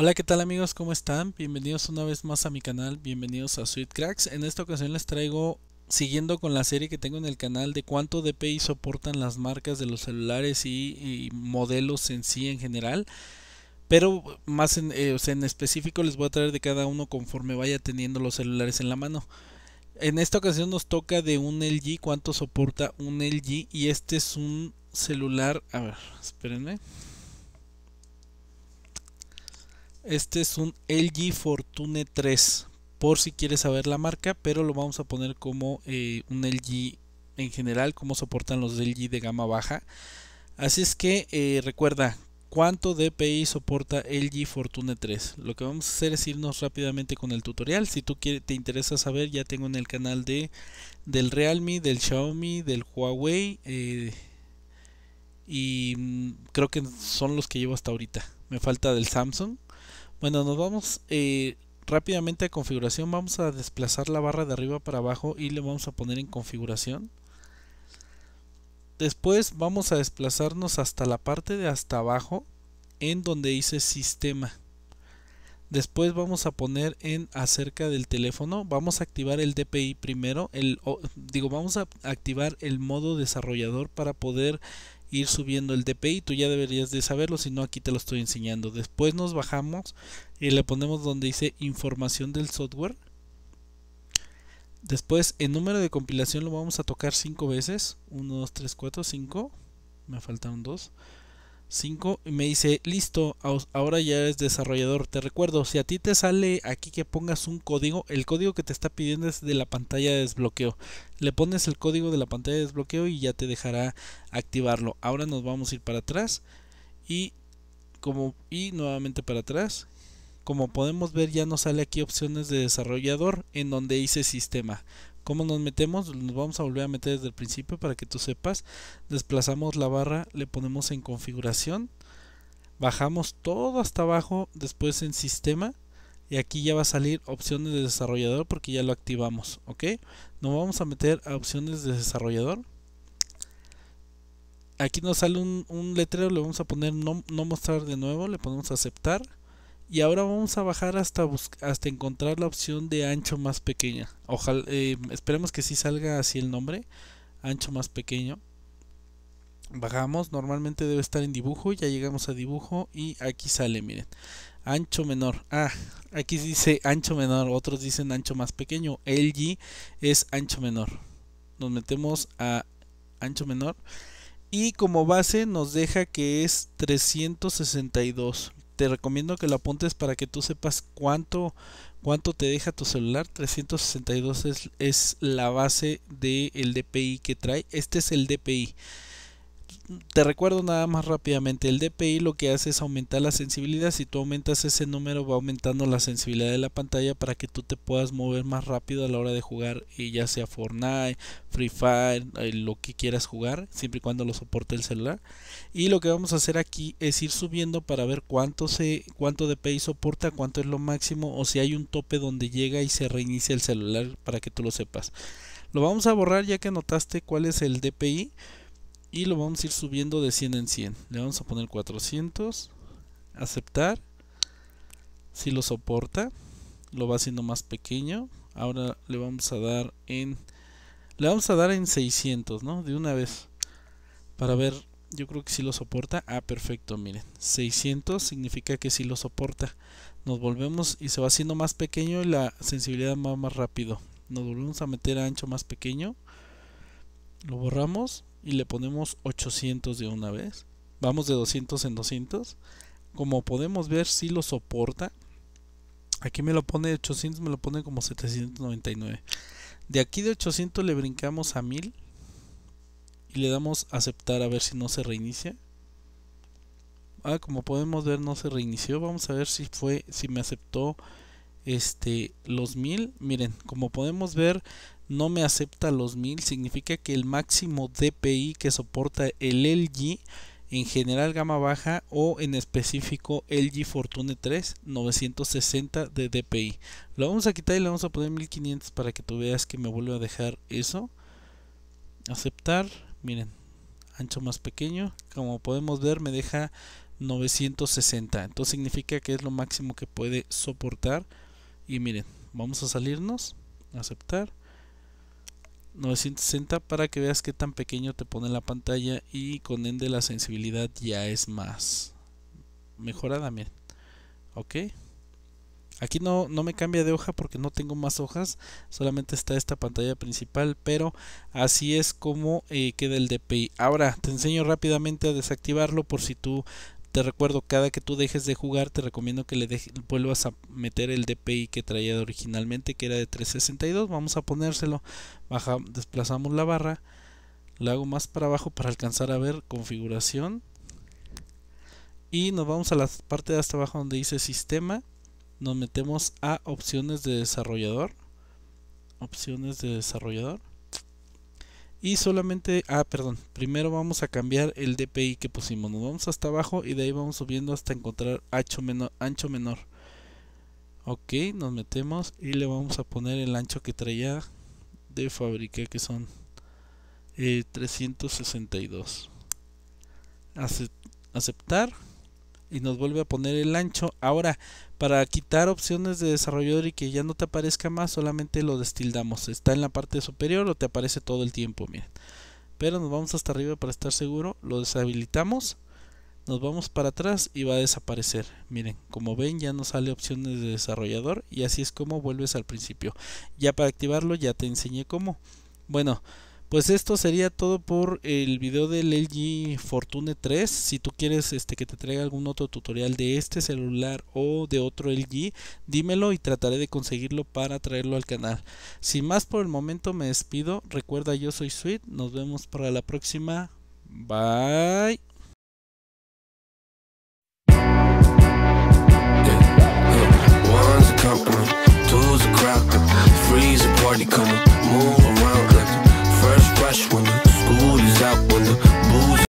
Hola, ¿qué tal amigos? ¿Cómo están? Bienvenidos una vez más a mi canal, bienvenidos a Sweet Cracks. En esta ocasión les traigo, siguiendo con la serie que tengo en el canal, de cuánto DPI soportan las marcas de los celulares y, modelos en sí en general. Pero más en, eh, en específico les voy a traer de cada uno conforme vaya teniendo los celulares en la mano. En esta ocasión nos toca de un LG, cuánto soporta un LG y este es un celular, a ver, espérenme. Este es un LG Fortune 3, por si quieres saber la marca, pero lo vamos a poner como eh, un LG en general, como soportan los LG de gama baja. Así es que eh, recuerda, ¿cuánto DPI soporta LG Fortune 3? Lo que vamos a hacer es irnos rápidamente con el tutorial. Si tú te interesa saber, ya tengo en el canal de del Realme, del Xiaomi, del Huawei. Eh, y mm, creo que son los que llevo hasta ahorita. Me falta del Samsung. Bueno, nos vamos eh, rápidamente a configuración. Vamos a desplazar la barra de arriba para abajo y le vamos a poner en configuración. Después vamos a desplazarnos hasta la parte de hasta abajo en donde dice sistema. Después vamos a poner en acerca del teléfono, vamos a activar el DPI primero, el, digo, vamos a activar el modo desarrollador para poder ir subiendo el DPI, tú ya deberías de saberlo, si no aquí te lo estoy enseñando. Después nos bajamos y le ponemos donde dice información del software. Después el número de compilación lo vamos a tocar 5 veces. 1, 2, 3, 4, 5. Me faltaron 2. 5 y me dice, listo, ahora ya es desarrollador. Te recuerdo, si a ti te sale aquí que pongas un código, el código que te está pidiendo es de la pantalla de desbloqueo. Le pones el código de la pantalla de desbloqueo y ya te dejará activarlo. Ahora nos vamos a ir para atrás y, como, y nuevamente para atrás. Como podemos ver ya nos sale aquí opciones de desarrollador en donde dice sistema. ¿Cómo nos metemos? Nos vamos a volver a meter desde el principio para que tú sepas. Desplazamos la barra, le ponemos en configuración. Bajamos todo hasta abajo, después en sistema. Y aquí ya va a salir opciones de desarrollador porque ya lo activamos, ¿ok? Nos vamos a meter a opciones de desarrollador. Aquí nos sale un, un letrero, le vamos a poner no, no mostrar de nuevo, le ponemos aceptar y ahora vamos a bajar hasta, hasta encontrar la opción de ancho más pequeña. Ojalá, eh, esperemos que sí salga así el nombre. Ancho más pequeño. Bajamos, normalmente debe estar en dibujo. Ya llegamos a dibujo y aquí sale, miren. Ancho menor. Ah, aquí dice ancho menor. Otros dicen ancho más pequeño. LG es ancho menor. Nos metemos a ancho menor. Y como base nos deja que es 362 te recomiendo que lo apuntes para que tú sepas cuánto, cuánto te deja tu celular. 362 es, es la base del DPI que trae. Este es el DPI te recuerdo nada más rápidamente, el DPI lo que hace es aumentar la sensibilidad, si tú aumentas ese número va aumentando la sensibilidad de la pantalla para que tú te puedas mover más rápido a la hora de jugar, y ya sea Fortnite, Free Fire, eh, lo que quieras jugar, siempre y cuando lo soporte el celular. Y lo que vamos a hacer aquí es ir subiendo para ver cuánto, se, cuánto DPI soporta, cuánto es lo máximo, o si hay un tope donde llega y se reinicia el celular para que tú lo sepas. Lo vamos a borrar ya que notaste cuál es el DPI y lo vamos a ir subiendo de 100 en 100 le vamos a poner 400 aceptar si lo soporta lo va haciendo más pequeño ahora le vamos a dar en le vamos a dar en 600 no de una vez para ver yo creo que si lo soporta ah perfecto miren 600 significa que si lo soporta nos volvemos y se va haciendo más pequeño y la sensibilidad va más rápido nos volvemos a meter a ancho más pequeño lo borramos y le ponemos 800 de una vez. Vamos de 200 en 200. Como podemos ver, si lo soporta. Aquí me lo pone 800, me lo pone como 799. De aquí de 800 le brincamos a 1000 y le damos aceptar a ver si no se reinicia. Ah, como podemos ver no se reinició. Vamos a ver si fue si me aceptó este, los 1000. Miren, como podemos ver, no me acepta los 1000. Significa que el máximo DPI que soporta el LG en general gama baja o en específico LG Fortune 3 960 de DPI. Lo vamos a quitar y le vamos a poner 1500 para que tú veas que me vuelve a dejar eso. Aceptar, miren, ancho más pequeño, como podemos ver me deja 960. Entonces significa que es lo máximo que puede soportar y miren vamos a salirnos aceptar 960 para que veas qué tan pequeño te pone la pantalla y con ende la sensibilidad ya es más mejorada miren ok Aquí no, no, me cambia de hoja porque no tengo más hojas, solamente está esta pantalla principal, pero así es como eh, queda el DPI. Ahora te enseño rápidamente a desactivarlo por si tú te recuerdo, cada que tú dejes de jugar, te recomiendo que le vuelvas a meter el DPI que traía originalmente, que era de 362. Vamos a ponérselo. Baja, desplazamos la barra. La hago más para abajo para alcanzar a ver configuración. Y nos vamos a la parte de hasta abajo donde dice sistema. Nos metemos a opciones de desarrollador. Opciones de desarrollador y solamente, ah perdón, primero vamos a cambiar el DPI que pusimos, nos vamos hasta abajo y de ahí vamos subiendo hasta encontrar ancho menor, ancho menor. Ok, nos metemos y le vamos a poner el ancho que traía de fábrica que son 362. Eh, aceptar y nos vuelve a poner el ancho. Ahora, para quitar opciones de desarrollador y que ya no te aparezca más, solamente lo destildamos. Está en la parte superior o te aparece todo el tiempo, miren. Pero nos vamos hasta arriba para estar seguro, lo deshabilitamos, nos vamos para atrás y va a desaparecer. Miren, como ven ya no sale opciones de desarrollador y así es como vuelves al principio. Ya para activarlo ya te enseñé cómo. Bueno, pues esto sería todo por el video del LG Fortune 3. Si tú quieres este, que te traiga algún otro tutorial de este celular o de otro LG, dímelo y trataré de conseguirlo para traerlo al canal. Sin más por el momento me despido. Recuerda yo soy Sweet. Nos vemos para la próxima. Bye.